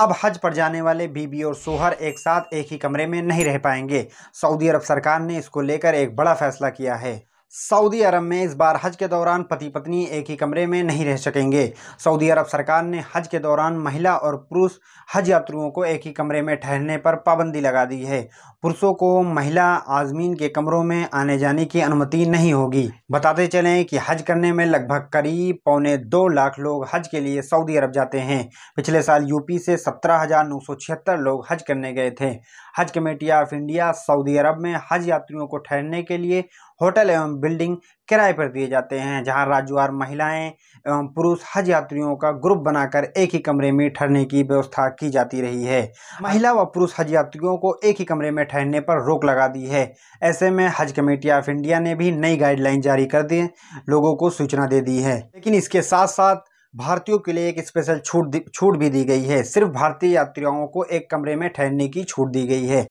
अब हज पर जाने वाले बीबी और सोहर एक साथ एक ही कमरे में नहीं रह पाएंगे सऊदी अरब सरकार ने इसको लेकर एक बड़ा फैसला किया है सऊदी अरब में इस बार हज के दौरान पति पत्नी एक ही कमरे में नहीं रह सकेंगे सऊदी अरब सरकार ने हज के दौरान महिला और पुरुष हज यात्रियों को एक ही कमरे में ठहरने पर पाबंदी लगा दी है पुरुषों को महिला आजमीन के कमरों में आने जाने की अनुमति नहीं होगी बताते चलें कि हज करने में लगभग करीब पौने दो लाख लोग हज के लिए सऊदी अरब जाते हैं पिछले साल यूपी से सत्रह हजार नौ सौ छिहत्तर लोग हज करने गए थे हज कमेटी ऑफ इंडिया सऊदी अरब में हज यात्रियों को ठहरने के लिए होटल एवं बिल्डिंग किराए पर दिए जाते हैं जहां राजवार महिलाएं एवं पुरुष हज यात्रियों का ग्रुप बनाकर एक ही कमरे में ठहरने की व्यवस्था की जाती रही है महिला व पुरुष हज यात्रियों को एक ही कमरे में ठहरने पर रोक लगा दी है ऐसे में हज कमेटी ऑफ इंडिया ने भी नई गाइडलाइन जारी कर दी लोगों को सूचना दे दी है लेकिन इसके साथ साथ भारतीयों के लिए एक स्पेशल छूट छूट भी दी गई है सिर्फ भारतीय यात्रियों को एक कमरे में ठहरने की छूट दी गई है